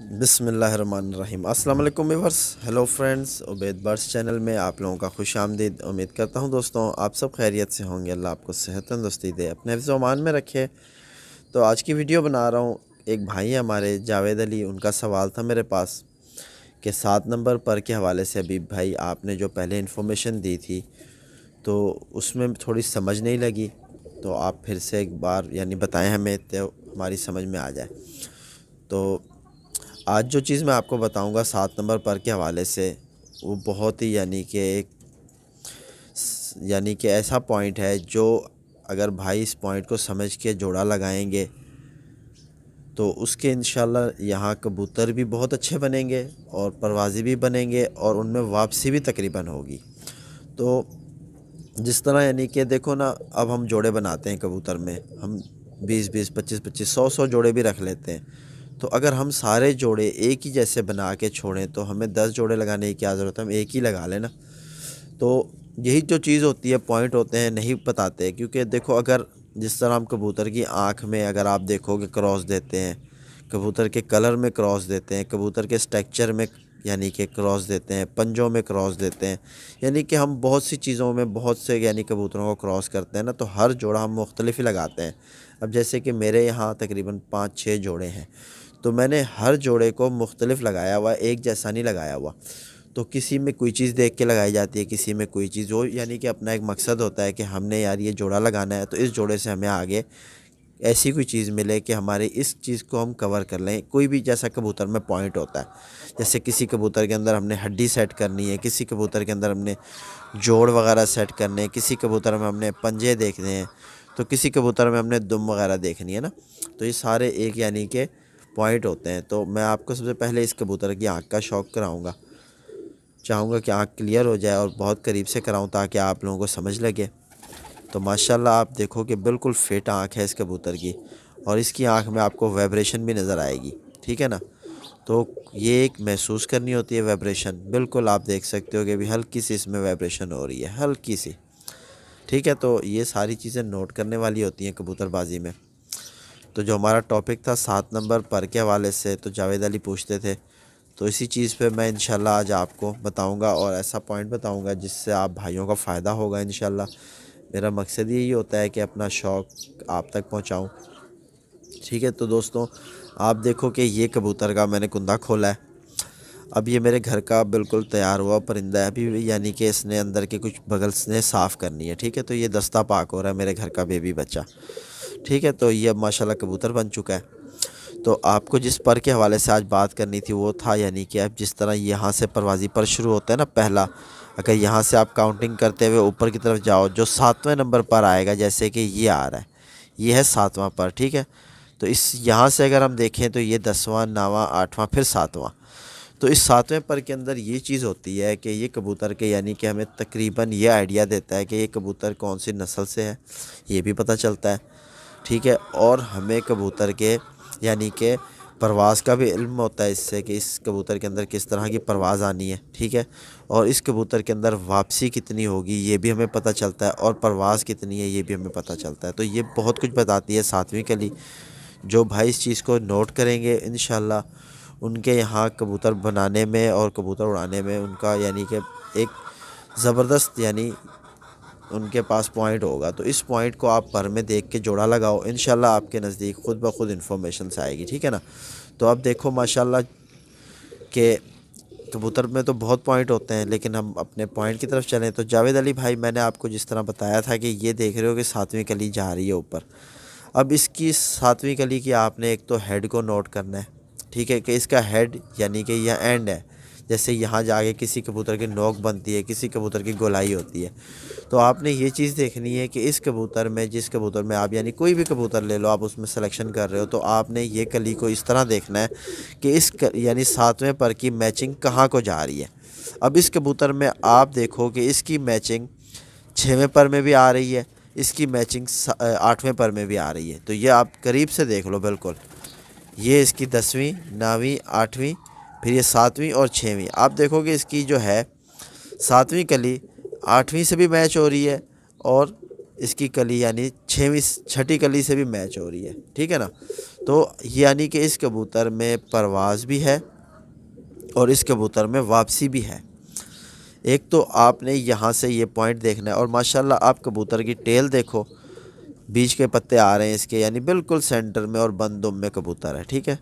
बसमीम अल्लाम hello friends Ubaid बर्स चैनल में आप लोगों का खुश आमदीद उम्मीद करता हूं दोस्तों आप सब खैरियत से होंगे अल्लाह आपको सेहत तंदुस्ती दे अपने हफ्ज़मान में रखे तो आज की वीडियो बना रहा हूं एक भाई हमारे जावेद अली उनका सवाल था मेरे पास कि सात नंबर पर के हवाले से अभी भाई आपने जो पहले इन्फॉर्मेशन दी थी तो उसमें थोड़ी समझ नहीं लगी तो आप फिर से एक बार यानी बताएं हमें तो हमारी समझ में आ जाए तो आज जो चीज़ मैं आपको बताऊंगा सात नंबर पर के हवाले से वो बहुत ही यानी कि एक यानी कि ऐसा पॉइंट है जो अगर भाई इस पॉइंट को समझ के जोड़ा लगाएंगे तो उसके इन यहाँ कबूतर भी बहुत अच्छे बनेंगे और परवाज़ी भी बनेंगे और उनमें वापसी भी तकरीबन होगी तो जिस तरह यानी कि देखो ना अब हम जोड़े बनाते हैं कबूतर में हम बीस बीस पच्चीस पच्चीस सौ सौ जोड़े भी रख लेते हैं तो अगर हम सारे जोड़े एक ही जैसे बना के छोड़ें तो हमें दस जोड़े लगाने की क्या ज़रूरत है हम एक ही लगा लेना तो यही जो चीज़ होती है पॉइंट होते हैं नहीं बताते क्योंकि देखो अगर जिस तरह हम कबूतर की आँख में अगर आप देखोगे क्रॉस देते हैं कबूतर के कलर में क्रॉस देते हैं कबूतर के स्ट्रक्चर में यानी कि क्रॉस देते हैं पंजों में क्रॉस देते हैं यानी कि हम बहुत सी चीज़ों में बहुत से यानी कबूतरों को क्रॉस करते हैं ना तो हर जोड़ा हम मुख्तलिफ ही लगाते हैं अब जैसे कि मेरे यहाँ तकरीबन पाँच छः जोड़े हैं तो मैंने हर जोड़े को मुख्तलिफ लगाया हुआ एक जैसा नहीं लगाया हुआ तो किसी में कोई चीज़ देख के लगाई जाती है किसी में कोई चीज़ वो यानी कि अपना एक मकसद होता है कि हमने यार ये जोड़ा लगाना है तो इस जोड़े से हमें आगे ऐसी कोई चीज़ मिले कि हमारे इस चीज़ को हम कवर कर लें कोई भी जैसा कबूतर में पॉइंट होता है जैसे किसी कबूतर के अंदर हमने हड्डी सेट करनी है किसी कबूतर के अंदर हमने जोड़ वगैरह सेट करने हैं किसी कबूतर में हमने पंजे देखने हैं तो किसी कबूतर में हमने दुम वगैरह देखनी है ना तो ये सारे एक यानी कि पॉइंट होते हैं तो मैं आपको सबसे पहले इस कबूतर की आँख का शौक कराऊँगा चाहूँगा कि आँख क्लियर हो जाए और बहुत करीब से कराऊँ ताकि आप लोगों को समझ लगे तो माशाल्लाह आप देखो कि बिल्कुल फिट आँख है इस कबूतर की और इसकी आँख में आपको वाइब्रेशन भी नज़र आएगी ठीक है ना तो ये एक महसूस करनी होती है वाइब्रेशन बिल्कुल आप देख सकते हो कि अभी हल्की सी इसमें वाइब्रेशन हो रही है हल्की सी ठीक है तो ये सारी चीज़ें नोट करने वाली होती हैं कबूतरबाजी में तो जो हमारा टॉपिक था सात नंबर पर के हवाले से तो जावेद अली पूछते थे तो इसी चीज़ पे मैं इन आज आपको बताऊंगा और ऐसा पॉइंट बताऊंगा जिससे आप भाइयों का फ़ायदा होगा इन मेरा मकसद यही होता है कि अपना शौक़ आप तक पहुँचाऊँ ठीक है तो दोस्तों आप देखो कि ये कबूतर का मैंने कुंदा खोला है अब ये मेरे घर का बिल्कुल तैयार हुआ परिंदा है अभी यानी कि इसने अंदर के कुछ बगल्स ने साफ़ करनी है ठीक है तो ये दस्ता पाक हो रहा है मेरे घर का बेबी बच्चा ठीक है तो ये अब माशाल्लाह कबूतर बन चुका है तो आपको जिस पर के हवाले से आज बात करनी थी वो था यानी कि आप जिस तरह यहाँ से परवाजी पर शुरू होता है ना पहला अगर यहाँ से आप काउंटिंग करते हुए ऊपर की तरफ जाओ जो सातवें नंबर पर आएगा जैसे कि ये आ रहा है ये है सातवां पर ठीक है तो इस यहाँ से अगर हम देखें तो ये दसवां नवां आठवां फिर सातवां तो इस सातवें पर के अंदर ये चीज़ होती है कि ये कबूतर के यानी कि हमें तकरीबन ये आइडिया देता है कि ये कबूतर कौन सी नस्ल से है ये भी पता चलता है ठीक है और हमें कबूतर के यानी कि परवाज़ का भी इल्म होता है इससे कि इस कबूतर के अंदर किस तरह की परवाज़ आनी है ठीक है और इस कबूतर के अंदर वापसी कितनी होगी ये भी हमें पता चलता है और परवाज़ कितनी है ये भी हमें पता चलता है तो ये बहुत कुछ बताती है सातवीं कली जो भाई इस चीज़ को नोट करेंगे इन उनके यहाँ कबूतर बनाने में और कबूतर उड़ाने में उनका यानी कि एक ज़बरदस्त यानी उनके पास पॉइंट होगा तो इस पॉइंट को आप पर में देख के जोड़ा लगाओ इन आपके नज़दीक ख़ुद ब खुद इन्फॉर्मेशन आएगी ठीक है ना तो अब देखो माशाल्लाह के कबूतर में तो बहुत पॉइंट होते हैं लेकिन हम अपने पॉइंट की तरफ चलें तो जावेद अली भाई मैंने आपको जिस तरह बताया था कि ये देख रहे हो कि सातवीं कली जा रही है ऊपर अब इसकी सातवीं कली की आपने एक तो हेड को नोट करना है ठीक है कि इसका हेड यानी कि यह एंड है जैसे यहाँ जाके किसी कबूतर की नोक बनती है किसी कबूतर की गोलाई होती है तो आपने ये चीज़ देखनी है कि इस कबूतर में जिस कबूतर में आप यानी कोई भी कबूतर ले लो आप उसमें सिलेक्शन कर रहे हो तो आपने ये कली को इस तरह देखना है कि इस यानी सातवें पर की मैचिंग कहाँ को जा रही है अब इस कबूतर में आप देखो कि इसकी मैचिंग छवें पर में भी आ रही है इसकी मैचिंग आठवें पर में भी आ रही है तो ये आप करीब से देख लो बिल्कुल ये इसकी दसवीं नौवीं आठवीं फिर ये सातवीं और छवीं आप देखोगे इसकी जो है सातवीं कली आठवीं से भी मैच हो रही है और इसकी कली यानी छवीं छठी कली से भी मैच हो रही है ठीक है ना तो यानी कि इस कबूतर में परवाज़ भी है और इस कबूतर में वापसी भी है एक तो आपने यहाँ से ये पॉइंट देखना है और माशाल्लाह आप कबूतर की टेल देखो बीच के पत्ते आ रहे हैं इसके यानी बिल्कुल सेंटर में और बंदुम में कबूतर है ठीक है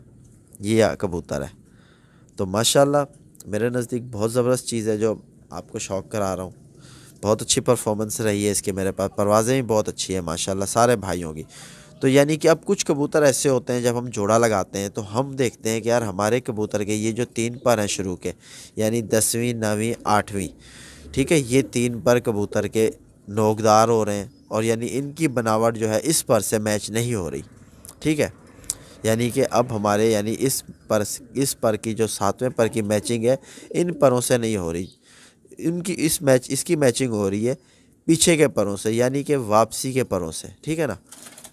ये कबूतर है तो माशाल्लाह मेरे नज़दीक बहुत ज़बरदस्त चीज़ है जो आपको शौक करा रहा हूँ बहुत अच्छी परफॉर्मेंस रही है इसके मेरे पास परवाज़ें भी बहुत अच्छी है माशाल्लाह सारे भाइयों की तो यानी कि अब कुछ कबूतर ऐसे होते हैं जब हम जोड़ा लगाते हैं तो हम देखते हैं कि यार हमारे कबूतर के ये जो तीन पर हैं शुरू के यानी दसवीं नवीं आठवीं ठीक है ये तीन पर कबूतर के नोकदार हो रहे हैं और यानी इनकी बनावट जो है इस पर से मैच नहीं हो रही ठीक है यानी कि अब हमारे यानी इस पर इस पर की जो सातवें पर की मैचिंग है इन परों से नहीं हो रही इनकी इस मैच इसकी मैचिंग हो रही है पीछे के परों से यानी कि वापसी के परों से ठीक है ना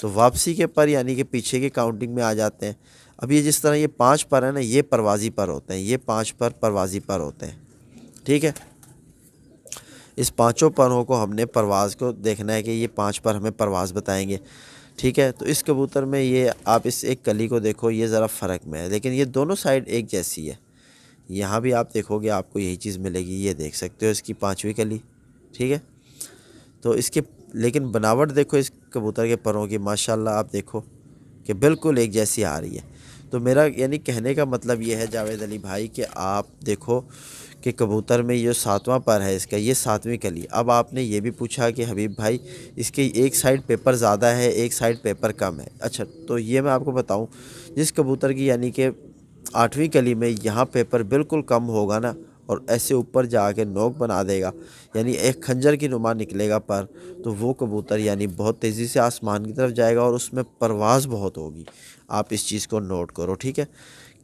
तो वापसी के पर यानी कि पीछे की काउंटिंग में आ जाते हैं अब ये जिस तरह ये पांच पर हैं ना ये परवाजी पर होते हैं ये पांच पर परवाजी पर होते हैं ठीक है इस पांचों परों को हमने परवाज़ को देखना है कि ये पांच पर हमें परवाज़ बताएंगे ठीक है तो इस कबूतर में ये आप इस एक कली को देखो ये ज़रा फ़र्क में है लेकिन ये दोनों साइड एक जैसी है यहाँ भी आप देखोगे आपको यही चीज़ मिलेगी ये देख सकते हो इसकी पाँचवीं कली ठीक है तो इसके लेकिन बनावट देखो इस कबूतर के परों की माशाल्लाह आप देखो कि बिल्कुल एक जैसी आ रही है तो मेरा यानी कहने का मतलब ये है जावेद अली भाई कि आप देखो कि कबूतर में ये सातवां पर है इसका ये सातवीं कली अब आपने ये भी पूछा कि हबीब भाई इसके एक साइड पेपर ज़्यादा है एक साइड पेपर कम है अच्छा तो ये मैं आपको बताऊं जिस कबूतर की यानी कि आठवीं कली में यहाँ पेपर बिल्कुल कम होगा ना और ऐसे ऊपर जा कर नोक बना देगा यानी एक खंजर की नुमा निकलेगा पर तो वो कबूतर यानी बहुत तेज़ी से आसमान की तरफ जाएगा और उसमें परवाज़ बहुत होगी आप इस चीज़ को नोट करो ठीक है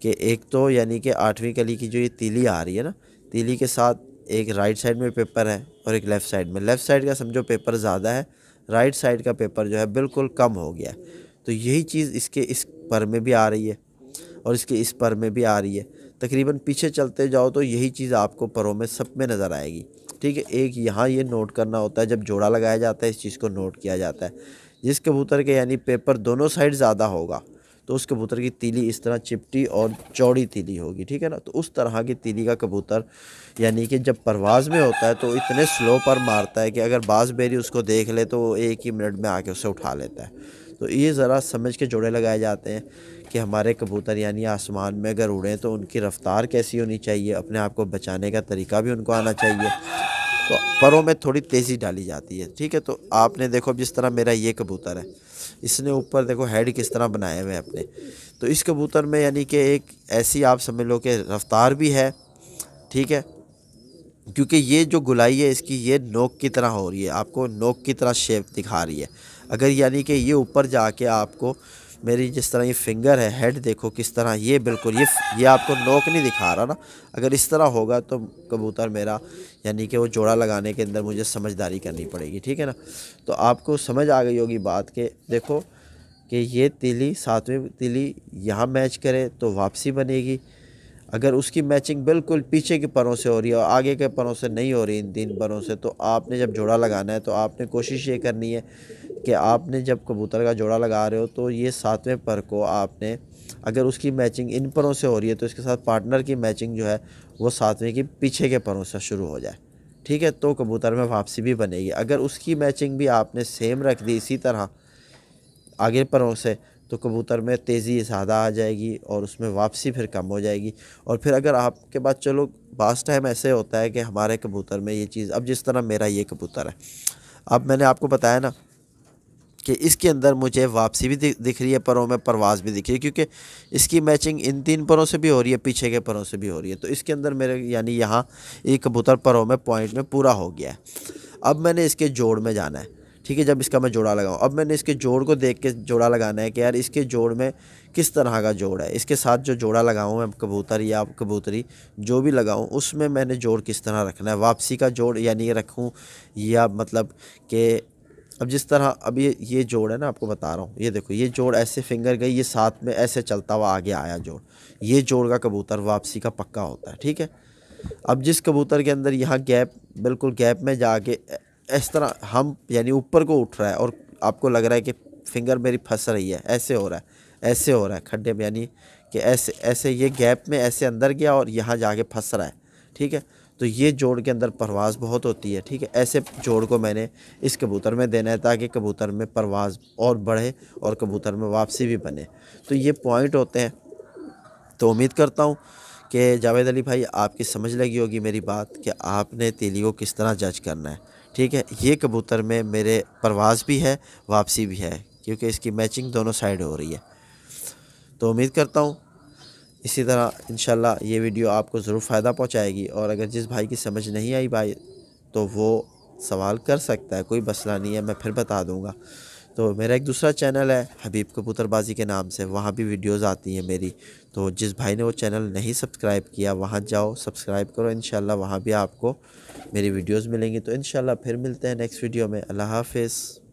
कि एक तो यानी कि आठवीं कली की जो ये तीली आ रही है ना तीली के साथ एक राइट साइड में पेपर है और एक लेफ़्ट साइड में लेफ़्ट साइड का समझो पेपर ज़्यादा है राइट साइड का पेपर जो है बिल्कुल कम हो गया तो यही चीज़ इसके इस पर में भी आ रही है और इसके इस पर में भी आ रही है तकरीबन पीछे चलते जाओ तो यही चीज़ आपको परों में सब में नज़र आएगी ठीक है एक यहाँ ये नोट करना होता है जब जोड़ा लगाया जाता है इस चीज़ को नोट किया जाता है जिस कबूतर के यानी पेपर दोनों साइड ज़्यादा होगा तो उस कबूतर की तीली इस तरह चिपटी और चौड़ी तीली होगी ठीक है ना तो उस तरह की तीली का कबूतर यानी कि जब परवाज़ में होता है तो इतने स्लो पर मारता है कि अगर बाज बेरी उसको देख ले तो वो एक ही मिनट में आके उसे उठा लेता है तो ये ज़रा समझ के जोड़े लगाए जाते हैं कि हमारे कबूतर यानी आसमान में अगर उड़ें तो उनकी रफ़्तार कैसी होनी चाहिए अपने आप को बचाने का तरीका भी उनको आना चाहिए परों में थोड़ी तेज़ी डाली जाती है ठीक है तो आपने देखो जिस तरह मेरा ये कबूतर है इसने ऊपर देखो हेड किस तरह बनाए हुए हैं अपने तो इस कबूतर में यानी कि एक ऐसी आप समझ लो कि रफ़्तार भी है ठीक है क्योंकि ये जो गुलाई है इसकी ये नोक की तरह हो रही है आपको नोक की तरह शेप दिखा रही है अगर यानी कि ये ऊपर जाके आपको मेरी जिस तरह ये फिंगर है हेड देखो किस तरह ये बिल्कुल ये ये आपको नोक नहीं दिखा रहा ना अगर इस तरह होगा तो कबूतर मेरा यानी कि वो जोड़ा लगाने के अंदर मुझे समझदारी करनी पड़ेगी ठीक है ना तो आपको समझ आ गई होगी बात कि देखो कि ये तीली सातवीं तीली यहाँ मैच करे तो वापसी बनेगी अगर उसकी मैचिंग बिल्कुल पीछे के परों से हो रही है और आगे के परों से नहीं हो रही इन तीन परों से तो आपने जब जोड़ा लगाना है तो आपने कोशिश ये करनी है कि आपने जब कबूतर का जोड़ा लगा रहे हो तो ये सातवें पर को आपने अगर उसकी मैचिंग इन परों से हो रही है तो इसके साथ पार्टनर की मैचिंग जो है वो सातवें की पीछे के परों से शुरू हो जाए ठीक है तो कबूतर में वापसी भी बनेगी अगर उसकी मैचिंग भी आपने सेम रख दी इसी तरह आगे परों से तो कबूतर में तेज़ी ज़्यादा आ जाएगी और उसमें वापसी फिर कम हो जाएगी और फिर अगर आपके पास चलो बास टाइम ऐसे होता है कि हमारे कबूतर में ये चीज़ अब जिस तरह मेरा ये कबूतर है अब मैंने आपको बताया ना कि इसके अंदर मुझे वापसी भी दिख रही है परों में परवाज़ भी दिख रही है क्योंकि इसकी मैचिंग इन तीन परों से भी हो रही है पीछे के परों से भी हो रही है तो इसके अंदर मेरे यानी यहाँ एक कबूतर परों में पॉइंट में पूरा हो गया है अब मैंने इसके जोड़ में जाना है ठीक है जब इसका मैं जोड़ा लगाऊँ अब मैंने इसके जोड़ को देख के जोड़ा लगाना है कि यार इसके जोड़ में किस तरह का जोड़ है इसके साथ जो जोड़ा लगाऊँ मैं कबूतर या कबूतरी जो भी लगाऊँ उसमें मैंने जोड़ किस तरह रखना है वापसी का जोड़ यानी रखूँ या मतलब कि अब जिस तरह अब ये ये जोड़ है ना आपको बता रहा हूँ ये देखो ये जोड़ ऐसे फिंगर गई ये साथ में ऐसे चलता हुआ आगे आया जोड़ ये जोड़ का कबूतर वापसी का पक्का होता है ठीक है अब जिस कबूतर के अंदर यहाँ गैप बिल्कुल गैप में जाके इस तरह हम यानी ऊपर को उठ रहा है और आपको लग रहा है कि फिंगर मेरी फंस रही है ऐसे हो रहा है ऐसे हो रहा है खड्डे में यानी कि ऐसे ऐसे ये गैप में ऐसे अंदर गया और यहाँ जाके फंस रहा है ठीक है तो ये जोड़ के अंदर परवाज़ बहुत होती है ठीक है ऐसे जोड़ को मैंने इस कबूतर में देना है ताकि कबूतर में परवाज़ और बढ़े और कबूतर में वापसी भी बने तो ये पॉइंट होते हैं तो उम्मीद करता हूँ कि जावेद अली भाई आपकी समझ लगी होगी मेरी बात कि आपने तीली को किस तरह जज करना है ठीक है ये कबूतर में मेरे परवाज़ भी है वापसी भी है क्योंकि इसकी मैचिंग दोनों साइड हो रही है तो उम्मीद करता हूँ इसी तरह इन ये वीडियो आपको ज़रूर फ़ायदा पहुँचाएगी और अगर जिस भाई की समझ नहीं आई भाई तो वो सवाल कर सकता है कोई मसला नहीं है मैं फिर बता दूँगा तो मेरा एक दूसरा चैनल है हबीब कबूतरबाजी के नाम से वहाँ भी वीडियोस आती हैं मेरी तो जिस भाई ने वो चैनल नहीं सब्सक्राइब किया वहाँ जाओ सब्सक्राइब करो इन वहाँ भी आपको मेरी वीडियोस मिलेंगी तो इन फिर मिलते हैं नेक्स्ट वीडियो में अल्लाह हाफिज़